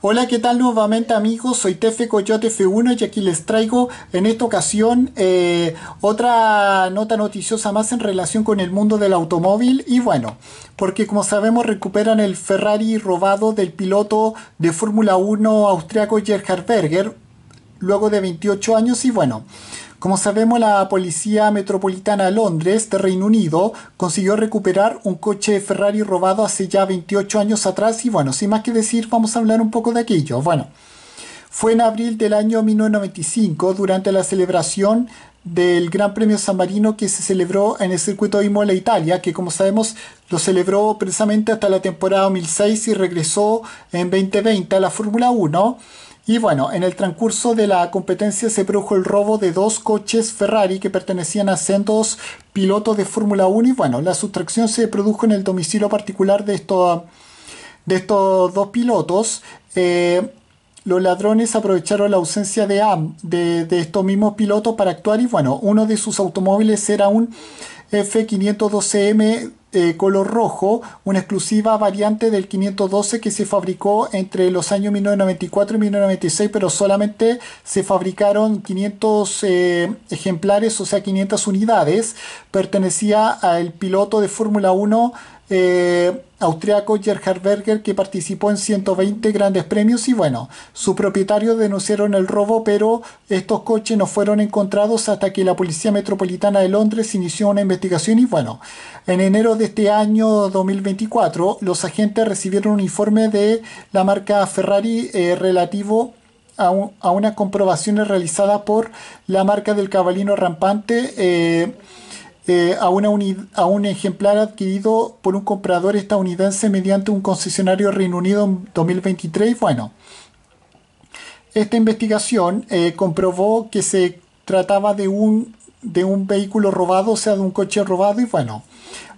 Hola, ¿qué tal nuevamente amigos? Soy Tefe Coyote F1 y aquí les traigo en esta ocasión eh, otra nota noticiosa más en relación con el mundo del automóvil y bueno, porque como sabemos recuperan el Ferrari robado del piloto de Fórmula 1 austriaco Gerhard Berger luego de 28 años y bueno, como sabemos, la Policía Metropolitana de Londres, de Reino Unido, consiguió recuperar un coche Ferrari robado hace ya 28 años atrás y bueno, sin más que decir, vamos a hablar un poco de aquello. Bueno, fue en abril del año 1995, durante la celebración del Gran Premio San Marino que se celebró en el circuito de Imola, Italia, que como sabemos lo celebró precisamente hasta la temporada 2006 y regresó en 2020 a la Fórmula 1. Y bueno, en el transcurso de la competencia se produjo el robo de dos coches Ferrari que pertenecían a centros pilotos de Fórmula 1 y bueno, la sustracción se produjo en el domicilio particular de, de estos dos pilotos. Eh, los ladrones aprovecharon la ausencia de, de, de, estos mismos pilotos para actuar y bueno, uno de sus automóviles era un F512M eh, color rojo, una exclusiva variante del 512 que se fabricó entre los años 1994 y 1996, pero solamente se fabricaron 500 eh, ejemplares, o sea, 500 unidades. Pertenecía al piloto de Fórmula 1 eh, austriaco Gerhard Berger, que participó en 120 grandes premios y bueno, sus propietarios denunciaron el robo, pero estos coches no fueron encontrados hasta que la Policía Metropolitana de Londres inició una investigación y bueno, en enero de este año 2024, los agentes recibieron un informe de la marca Ferrari eh, relativo a, unas comprobaciones realizadas por la marca del cabalino rampante. Eh, eh, a, a un ejemplar adquirido por un comprador estadounidense mediante un concesionario Reino Unido en 2023. Bueno, esta investigación eh, comprobó que se trataba de un, de un vehículo robado, o sea, de un coche robado. Y bueno,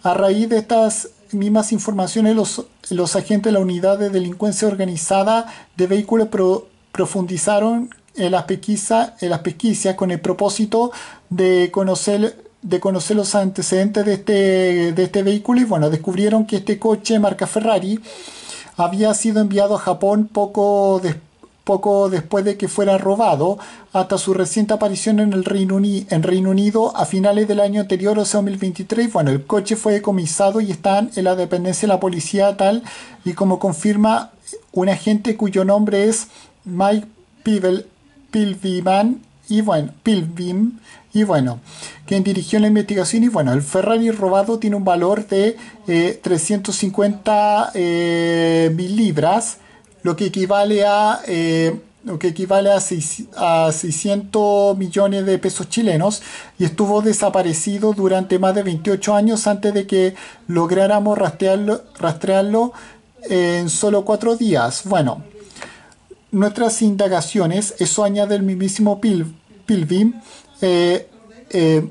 a raíz de estas mismas informaciones, los, los agentes de la Unidad de Delincuencia Organizada de Vehículos profundizaron en las, pesquisas, en las pesquisas con el propósito de conocer de conocer los antecedentes de este, de este vehículo y bueno, descubrieron que este coche marca Ferrari había sido enviado a Japón poco, poco después de que fuera robado, hasta su reciente aparición en el Reino, Unido a finales del año anterior, o sea 2023. Bueno, el coche fue decomisado y está en la dependencia de la policía tal y como confirma un agente cuyo nombre es Mike Pivel, Pilviman y bueno, Pilbim, y bueno, quien dirigió la investigación, y bueno, el Ferrari robado tiene un valor de 350 eh, eh, mil libras, lo que equivale a... Eh, lo que equivale a, 600 millones de pesos chilenos y estuvo desaparecido durante más de 28 años antes de que lográramos rastrearlo, rastrearlo en solo cuatro días. Bueno, nuestras indagaciones, eso añade el mismísimo Pil, eh, eh,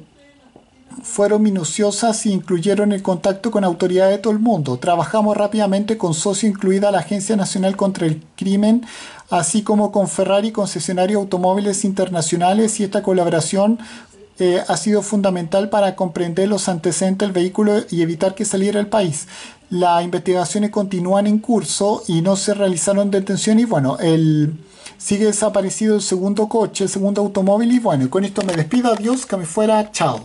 fueron minuciosas y incluyeron el contacto con autoridades de todo el mundo. Trabajamos rápidamente con socio incluida la Agencia Nacional contra el Crimen, así como con Ferrari, concesionario automóviles internacionales, y esta colaboración ha sido fundamental para comprender los antecedentes del vehículo y evitar que saliera el país. Las investigaciones continúan en curso y no se realizaron detenciones y bueno, el, sigue desaparecido el segundo coche, el segundo automóvil y bueno, con esto me despido, adiós, que me fuera, chao.